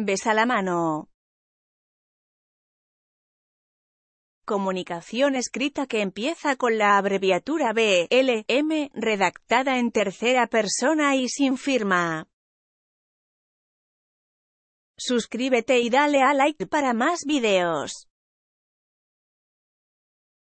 Besa la mano. Comunicación escrita que empieza con la abreviatura BLM, redactada en tercera persona y sin firma. Suscríbete y dale a like para más videos.